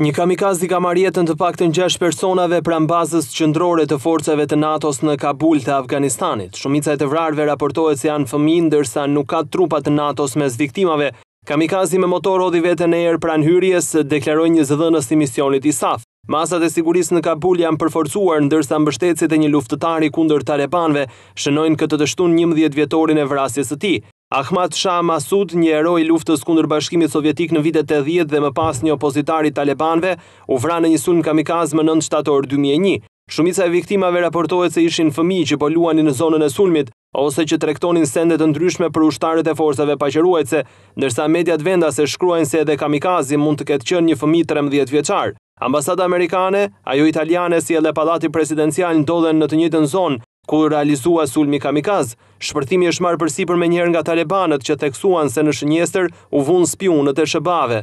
Një kamikazi ka marjetën të pak të njësh personave pran bazës qëndrore të forcave të Natos në Kabul të Afganistanit. Shumica e të vrarve raportohet se janë fëmin, dërsa nuk ka trupat të Natos mes viktimave. Kamikazi me motor odi vete në erë pran hyrjes deklaroj një zëdhënës të misionit ISAF. Masat e siguris në Kabul janë përforcuar, ndërsa mbështetësit e një luftëtari kundër Talebanve shënojnë këtë të shtun 11 vjetorin e vrasjes të ti. Ahmad Shah Masud, një i luftës kundër bashkimit sovjetik në vitet e dhjetë dhe më pas një opozitari talebanve, u vra në një sulm kamikaz në 9 shtator 2001. Shumica e viktimave raportohet se ishin fëmi që po në zonën e sulmit, ose që trektonin sendet të ndryshme për ushtarët e forseve se, nërsa mediat venda se shkruajnë se edhe kamikazi mund të ketë qënë një fëmi 13 vjeqar. Ambasada Amerikane, ajo italiane si edhe palati presidencial në dodhen në të njëtën zonë, ku realizua sulmi kamikaz, shpërthimi është marë përsi për me njerë nga talebanët që theksuan se në shënjester u vunë spionët e shëbave.